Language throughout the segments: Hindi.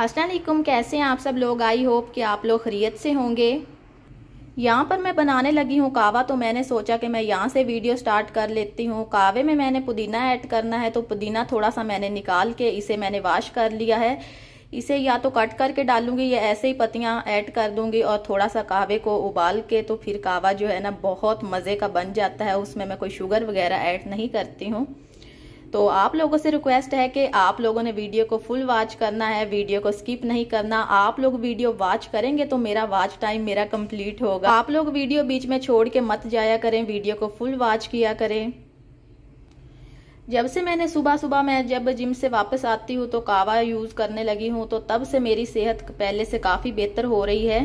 असलम कैसे हैं आप सब लोग आई होप कि आप लोग खरीत से होंगे यहाँ पर मैं बनाने लगी हूँ कावा तो मैंने सोचा कि मैं यहाँ से वीडियो स्टार्ट कर लेती हूँ कावे में मैंने पुदीना ऐड करना है तो पुदीना थोड़ा सा मैंने निकाल के इसे मैंने वाश कर लिया है इसे या तो कट करके डालूंगी या ऐसे ही पत्तियाँ ऐड कर दूंगी और थोड़ा सा कावे को उबाल के तो फिर कावा जो है ना बहुत मज़े का बन जाता है उसमें मैं कोई शुगर वगैरह ऐड नहीं करती हूँ तो आप लोगों से रिक्वेस्ट है कि आप लोगों ने वीडियो को फुल वॉच करना है वीडियो को स्किप नहीं करना आप लोग वीडियो वॉच करेंगे तो मेरा वॉच टाइम मेरा कंप्लीट होगा आप लोग वीडियो बीच में छोड़ के मत जाया करें वीडियो को फुल वॉच किया करें जब से मैंने सुबह सुबह मैं जब जिम से वापस आती हूँ तो कावा यूज़ करने लगी हूँ तो तब से मेरी सेहत पहले से काफ़ी बेहतर हो रही है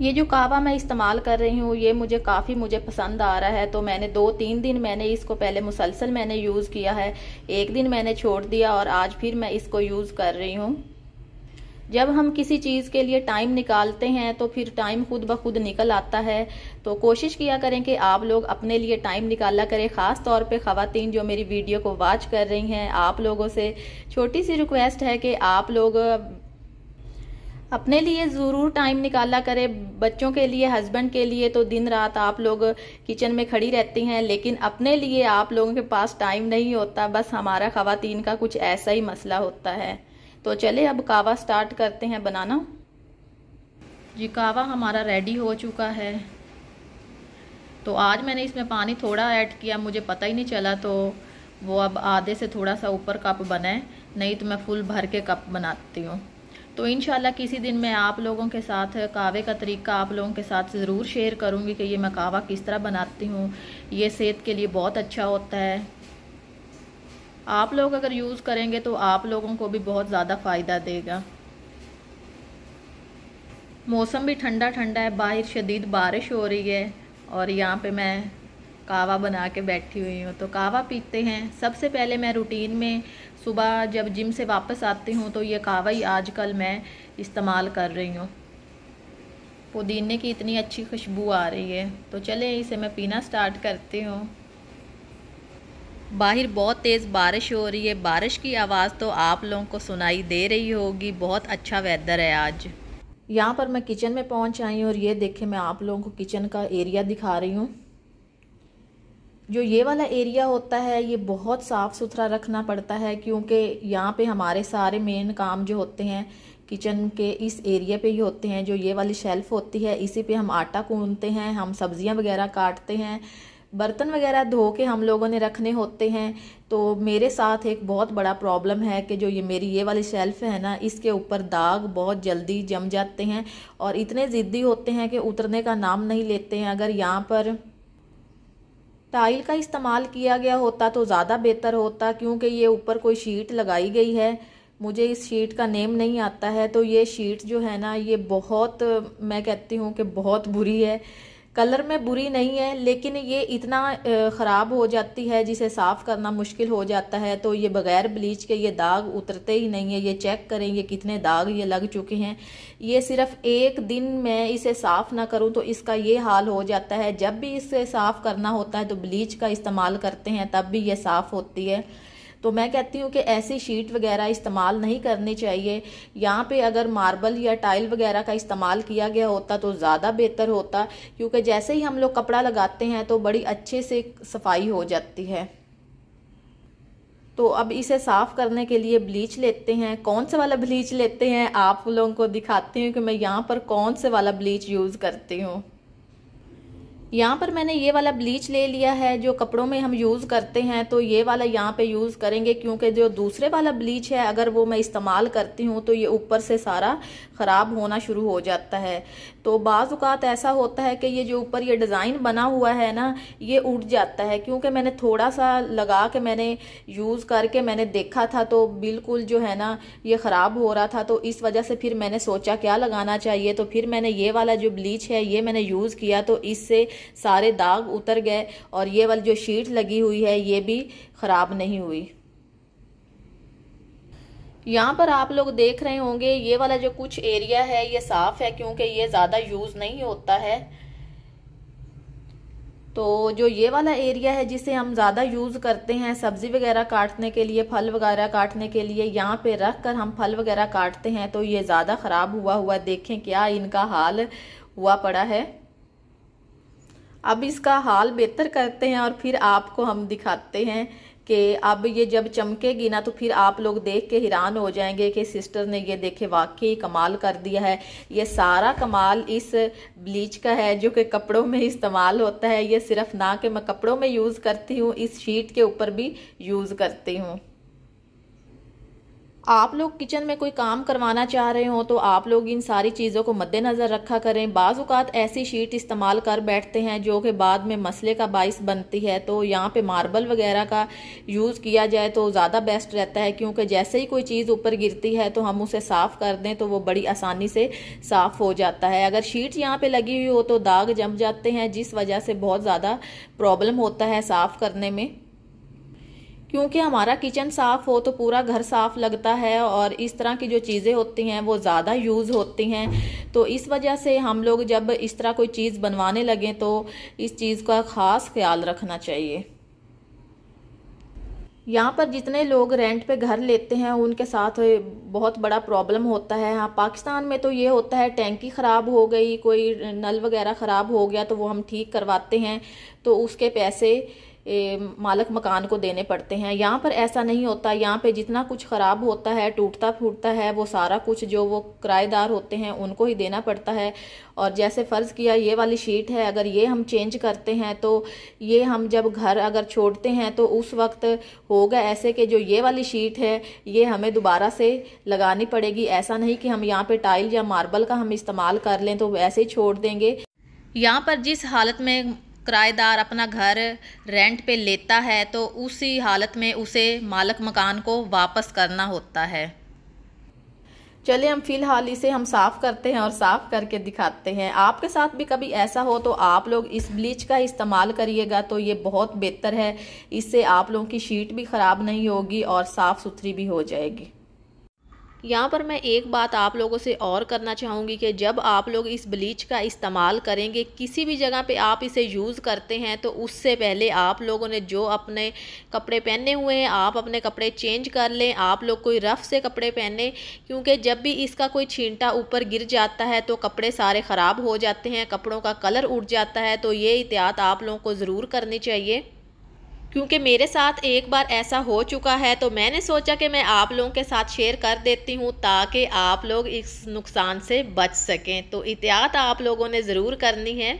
ये जो कावा मैं इस्तेमाल कर रही हूँ ये मुझे काफ़ी मुझे पसंद आ रहा है तो मैंने दो तीन दिन मैंने इसको पहले मुसलसल मैंने यूज़ किया है एक दिन मैंने छोड़ दिया और आज फिर मैं इसको यूज़ कर रही हूँ जब हम किसी चीज़ के लिए टाइम निकालते हैं तो फिर टाइम खुद ब खुद निकल आता है तो कोशिश किया करें कि आप लोग अपने लिए टाइम निकाला करें ख़ास तौर पे ख़वातीन जो मेरी वीडियो को वॉच कर रही हैं आप लोगों से छोटी सी रिक्वेस्ट है कि आप लोग अपने लिए ज़रूर टाइम निकाला करें बच्चों के लिए हस्बैंड के लिए तो दिन रात आप लोग किचन में खड़ी रहती हैं लेकिन अपने लिए आप लोगों के पास टाइम नहीं होता बस हमारा खातन का कुछ ऐसा ही मसला होता है तो चले अब कावा स्टार्ट करते हैं बनाना जी कावा हमारा रेडी हो चुका है तो आज मैंने इसमें पानी थोड़ा ऐड किया मुझे पता ही नहीं चला तो वो अब आधे से थोड़ा सा ऊपर कप बनाए नहीं तो मैं फुल भर के कप बनाती हूँ तो इन किसी दिन मैं आप लोगों के साथ कावे का तरीका आप लोगों के साथ ज़रूर शेयर करूँगी कि ये मैं कावा किस तरह बनाती हूँ ये सेहत के लिए बहुत अच्छा होता है आप लोग अगर यूज़ करेंगे तो आप लोगों को भी बहुत ज़्यादा फ़ायदा देगा मौसम भी ठंडा ठंडा है बाहर शदीद बारिश हो रही है और यहाँ पे मैं कावा बना के बैठी हुई हूँ तो कावा पीते हैं सबसे पहले मैं रूटीन में सुबह जब जिम से वापस आती हूँ तो ये कावा ही आजकल मैं इस्तेमाल कर रही हूँ पुदीने की इतनी अच्छी खुशबू आ रही है तो चले इसे मैं पीना स्टार्ट करती हूँ बाहर बहुत तेज़ बारिश हो रही है बारिश की आवाज़ तो आप लोगों को सुनाई दे रही होगी बहुत अच्छा वेदर है आज यहाँ पर मैं किचन में पहुँच आई हूँ और ये देखें मैं आप लोगों को किचन का एरिया दिखा रही हूँ जो ये वाला एरिया होता है ये बहुत साफ़ सुथरा रखना पड़ता है क्योंकि यहाँ पे हमारे सारे मेन काम जो होते हैं किचन के इस एरिया पे ही होते हैं जो ये वाली शेल्फ़ होती है इसी पे हम आटा कूनते हैं हम सब्जियाँ वगैरह काटते हैं बर्तन वगैरह धो के हम लोगों ने रखने होते हैं तो मेरे साथ एक बहुत बड़ा प्रॉब्लम है कि जो ये मेरी ये वाली शेल्फ़ है ना इसके ऊपर दाग बहुत जल्दी जम जाते हैं और इतने ज़िद्दी होते हैं कि उतरने का नाम नहीं लेते हैं अगर यहाँ पर टाइल का इस्तेमाल किया गया होता तो ज़्यादा बेहतर होता क्योंकि ये ऊपर कोई शीट लगाई गई है मुझे इस शीट का नेम नहीं आता है तो ये शीट जो है ना ये बहुत मैं कहती हूँ कि बहुत बुरी है कलर में बुरी नहीं है लेकिन ये इतना ख़राब हो जाती है जिसे साफ़ करना मुश्किल हो जाता है तो ये बग़ैर ब्लीच के ये दाग उतरते ही नहीं है ये चेक करें ये कितने दाग ये लग चुके हैं ये सिर्फ एक दिन में इसे साफ़ ना करूँ तो इसका ये हाल हो जाता है जब भी इसे साफ़ करना होता है तो ब्लीच का इस्तेमाल करते हैं तब भी ये साफ़ होती है तो मैं कहती हूँ कि ऐसी शीट वगैरह इस्तेमाल नहीं करनी चाहिए यहाँ पे अगर मार्बल या टाइल वगैरह का इस्तेमाल किया गया होता तो ज़्यादा बेहतर होता क्योंकि जैसे ही हम लोग कपड़ा लगाते हैं तो बड़ी अच्छे से सफाई हो जाती है तो अब इसे साफ़ करने के लिए ब्लीच लेते हैं कौन से वाला ब्लीच लेते हैं आप लोगों को दिखाती हूँ कि मैं यहाँ पर कौन से वाला ब्लीच यूज़ करती हूँ यहाँ पर मैंने ये वाला ब्लीच ले लिया है जो कपड़ों में हम यूज़ करते हैं तो ये वाला यहाँ पे यूज़ करेंगे क्योंकि जो दूसरे वाला ब्लीच है अगर वो मैं इस्तेमाल करती हूँ तो ये ऊपर से सारा ख़राब होना शुरू हो जाता है तो बाज़ात ऐसा होता है कि ये जो ऊपर ये डिज़ाइन बना हुआ है ना ये उठ जाता है क्योंकि मैंने थोड़ा सा लगा के मैंने यूज़ करके मैंने देखा था तो बिल्कुल जो है ना ये ख़राब हो रहा था तो इस वजह से फिर मैंने सोचा क्या लगाना चाहिए तो फिर मैंने ये वाला जो ब्लीच है ये मैंने यूज़ किया तो इससे सारे दाग उतर गए और ये वाली जो शीट लगी हुई है ये भी ख़राब नहीं हुई यहाँ पर आप लोग देख रहे होंगे ये वाला जो कुछ एरिया है ये साफ़ है क्योंकि ये ज़्यादा यूज़ नहीं होता है तो जो ये वाला एरिया है जिसे हम ज़्यादा यूज़ करते हैं सब्ज़ी वगैरह काटने के लिए फल वगैरह काटने के लिए यहाँ पे रख कर हम फल वगैरह काटते हैं तो ये ज़्यादा ख़राब हुआ हुआ देखें क्या इनका हाल हुआ पड़ा है अब इसका हाल बेहतर करते हैं और फिर आपको हम दिखाते हैं कि अब ये जब चमकेगी ना तो फिर आप लोग देख के हैरान हो जाएंगे कि सिस्टर ने ये देखे वाकई कमाल कर दिया है ये सारा कमाल इस ब्लीच का है जो कि कपड़ों में इस्तेमाल होता है ये सिर्फ ना कि मैं कपड़ों में यूज़ करती हूँ इस शीट के ऊपर भी यूज़ करती हूँ आप लोग किचन में कोई काम करवाना चाह रहे हो तो आप लोग इन सारी चीज़ों को मद्देनज़र रखा करें बाज़ात ऐसी शीट इस्तेमाल कर बैठते हैं जो कि बाद में मसले का बाइस बनती है तो यहाँ पे मार्बल वगैरह का यूज़ किया जाए तो ज़्यादा बेस्ट रहता है क्योंकि जैसे ही कोई चीज़ ऊपर गिरती है तो हम उसे साफ़ कर दें तो वो बड़ी आसानी से साफ़ हो जाता है अगर शीट यहाँ पर लगी हुई हो तो दाग जम जाते हैं जिस वजह से बहुत ज़्यादा प्रॉब्लम होता है साफ़ करने में क्योंकि हमारा किचन साफ़ हो तो पूरा घर साफ़ लगता है और इस तरह की जो चीज़ें होती हैं वो ज़्यादा यूज़ होती हैं तो इस वजह से हम लोग जब इस तरह कोई चीज़ बनवाने लगें तो इस चीज़ का ख़ास ख्याल रखना चाहिए यहाँ पर जितने लोग रेंट पे घर लेते हैं उनके साथ बहुत बड़ा प्रॉब्लम होता है हाँ पाकिस्तान में तो ये होता है टैंकी ख़राब हो गई कोई नल वगैरह ख़राब हो गया तो वो हम ठीक करवाते हैं तो उसके पैसे ए, मालक मकान को देने पड़ते हैं यहाँ पर ऐसा नहीं होता यहाँ पे जितना कुछ ख़राब होता है टूटता फूटता है वो सारा कुछ जो वो किराएदार होते हैं उनको ही देना पड़ता है और जैसे फ़र्ज़ किया ये वाली शीट है अगर ये हम चेंज करते हैं तो ये हम जब घर अगर छोड़ते हैं तो उस वक्त होगा ऐसे कि जो ये वाली शीट है ये हमें दोबारा से लगानी पड़ेगी ऐसा नहीं कि हम यहाँ पे टाइल या मार्बल का हम इस्तेमाल कर लें तो वैसे ही छोड़ देंगे यहाँ पर जिस हालत में किराएदार अपना घर रेंट पे लेता है तो उसी हालत में उसे मालक मकान को वापस करना होता है चलिए हम फ़िलहाल इसे हम साफ़ करते हैं और साफ़ करके दिखाते हैं आपके साथ भी कभी ऐसा हो तो आप लोग इस ब्लीच का इस्तेमाल करिएगा तो ये बहुत बेहतर है इससे आप लोगों की शीट भी ख़राब नहीं होगी और साफ़ सुथरी भी हो जाएगी यहाँ पर मैं एक बात आप लोगों से और करना चाहूँगी कि जब आप लोग इस ब्लीच का इस्तेमाल करेंगे किसी भी जगह पे आप इसे यूज़ करते हैं तो उससे पहले आप लोगों ने जो अपने कपड़े पहने हुए हैं आप अपने कपड़े चेंज कर लें आप लोग कोई रफ़ से कपड़े पहने क्योंकि जब भी इसका कोई छींटा ऊपर गिर जाता है तो कपड़े सारे ख़राब हो जाते हैं कपड़ों का कलर उठ जाता है तो ये एहतियात आप लोगों को ज़रूर करनी चाहिए क्योंकि मेरे साथ एक बार ऐसा हो चुका है तो मैंने सोचा कि मैं आप लोगों के साथ शेयर कर देती हूँ ताकि आप लोग इस नुकसान से बच सकें तो एहतियात आप लोगों ने ज़रूर करनी है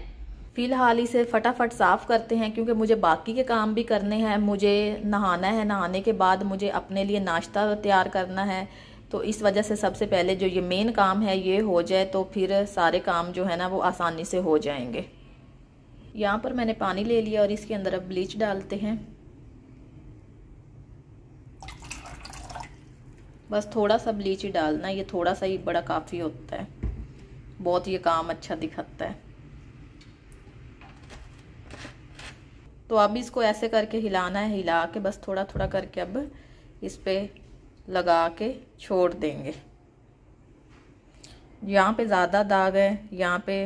फ़िलहाल इसे फटाफट साफ़ करते हैं क्योंकि मुझे बाकी के काम भी करने हैं मुझे नहाना है नहाने के बाद मुझे अपने लिए नाश्ता तैयार करना है तो इस वजह से सबसे पहले जो ये मेन काम है ये हो जाए तो फिर सारे काम जो है ना वो आसानी से हो जाएंगे यहाँ पर मैंने पानी ले लिया और इसके अंदर अब ब्लीच डालते हैं बस थोड़ा सा ब्लीच ही डालना है ये थोड़ा सा ही बड़ा काफ़ी होता है बहुत ये काम अच्छा दिखाता है तो अब इसको ऐसे करके हिलाना है हिला के बस थोड़ा थोड़ा करके अब इस पर लगा के छोड़ देंगे यहाँ पे ज़्यादा दाग है यहाँ पे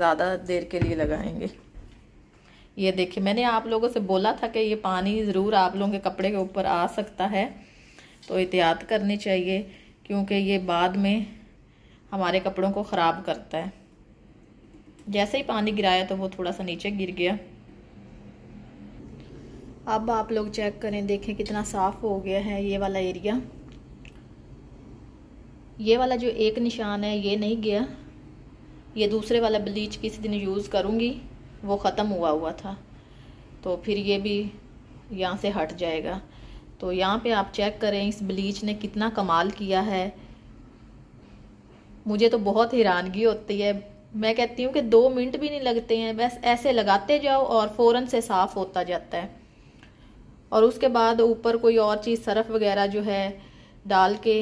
ज़्यादा देर के लिए लगाएंगे ये देखिए मैंने आप लोगों से बोला था कि ये पानी ज़रूर आप लोगों के कपड़े के ऊपर आ सकता है तो एहतियात करनी चाहिए क्योंकि ये बाद में हमारे कपड़ों को ख़राब करता है जैसे ही पानी गिराया तो वो थोड़ा सा नीचे गिर गया अब आप लोग चेक करें देखें कितना साफ़ हो गया है ये वाला एरिया ये वाला जो एक निशान है ये नहीं गया ये दूसरे वाला ब्लीच किसी दिन यूज़ करूँगी वो ख़त्म हुआ हुआ था तो फिर ये भी यहाँ से हट जाएगा तो यहाँ पे आप चेक करें इस ब्लीच ने कितना कमाल किया है मुझे तो बहुत हैरानगी होती है मैं कहती हूँ कि दो मिनट भी नहीं लगते हैं बस ऐसे लगाते जाओ और फ़ौरन से साफ़ होता जाता है और उसके बाद ऊपर कोई और चीज़ सरफ़ वगैरह जो है डाल के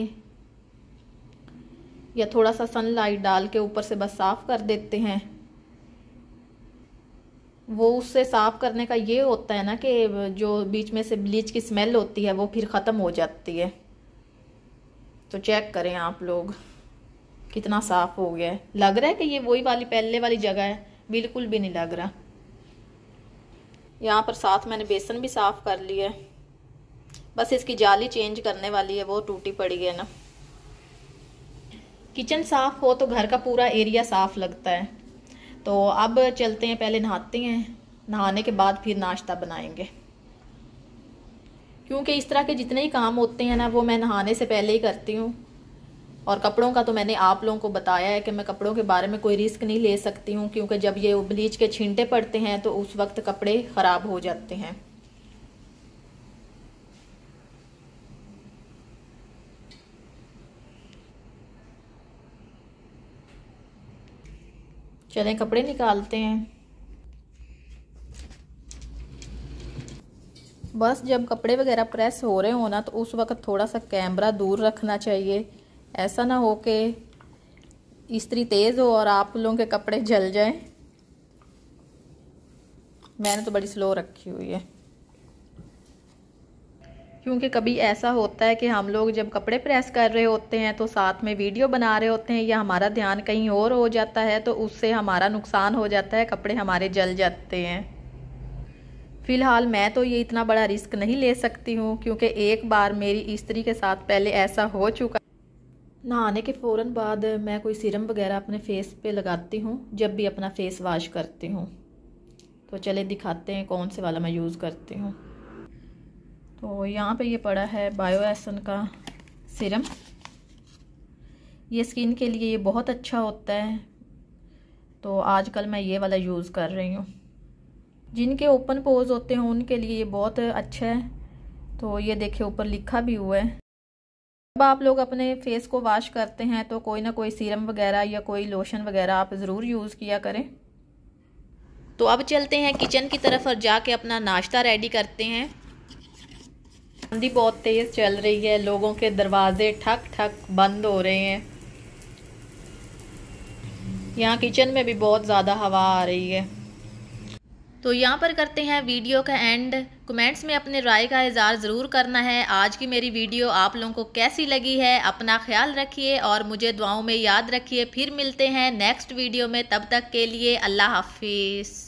या थोड़ा सा सनलाइट डाल के ऊपर से बस साफ़ कर देते हैं वो उससे साफ़ करने का ये होता है ना कि जो बीच में से ब्लीच की स्मेल होती है वो फिर ख़त्म हो जाती है तो चेक करें आप लोग कितना साफ़ हो गया है लग रहा है कि ये वही वाली पहले वाली जगह है बिल्कुल भी नहीं लग रहा यहाँ पर साथ मैंने बेसन भी साफ़ कर लिया है बस इसकी जाली चेंज करने वाली है वो टूटी पड़ी है ना किचन साफ़ हो तो घर का पूरा एरिया साफ़ लगता है तो अब चलते हैं पहले नहाते हैं नहाने के बाद फिर नाश्ता बनाएंगे क्योंकि इस तरह के जितने ही काम होते हैं ना वो मैं नहाने से पहले ही करती हूँ और कपड़ों का तो मैंने आप लोगों को बताया है कि मैं कपड़ों के बारे में कोई रिस्क नहीं ले सकती हूँ क्योंकि जब ये ब्लीच के छींटे पड़ते हैं तो उस वक्त कपड़े ख़राब हो जाते हैं चलें कपड़े निकालते हैं बस जब कपड़े वगैरह प्रेस हो रहे हो ना तो उस वक्त थोड़ा सा कैमरा दूर रखना चाहिए ऐसा ना हो कि इस्त्री तेज़ हो और आप लोगों के कपड़े जल जाएं मैंने तो बड़ी स्लो रखी हुई है क्योंकि कभी ऐसा होता है कि हम लोग जब कपड़े प्रेस कर रहे होते हैं तो साथ में वीडियो बना रहे होते हैं या हमारा ध्यान कहीं और हो जाता है तो उससे हमारा नुकसान हो जाता है कपड़े हमारे जल जाते हैं फ़िलहाल मैं तो ये इतना बड़ा रिस्क नहीं ले सकती हूँ क्योंकि एक बार मेरी स्त्री के साथ पहले ऐसा हो चुका नहाने के फ़ौर बाद मैं कोई सीरम वगैरह अपने फेस पर लगाती हूँ जब भी अपना फेस वाश करती हूँ तो चले दिखाते हैं कौन से वाला मैं यूज़ करती हूँ तो यहाँ पे ये पड़ा है बायो एसन का सिरम ये स्किन के लिए ये बहुत अच्छा होता है तो आजकल मैं ये वाला यूज़ कर रही हूँ जिनके ओपन पोज होते हैं उनके लिए ये बहुत अच्छा है तो ये देखिए ऊपर लिखा भी हुआ है जब आप लोग अपने फेस को वॉश करते हैं तो कोई ना कोई सीरम वगैरह या कोई लोशन वगैरह आप ज़रूर यूज़ किया करें तो अब चलते हैं किचन की तरफ और जाके अपना नाश्ता रेडी करते हैं आंधी बहुत तेज़ चल रही है लोगों के दरवाजे ठक ठक बंद हो रहे हैं यहाँ किचन में भी बहुत ज़्यादा हवा आ रही है तो यहाँ पर करते हैं वीडियो का एंड कमेंट्स में अपने राय का इजहार ज़रूर करना है आज की मेरी वीडियो आप लोगों को कैसी लगी है अपना ख्याल रखिए और मुझे दुआओं में याद रखिए फिर मिलते हैं नेक्स्ट वीडियो में तब तक के लिए अल्लाह हाफिज़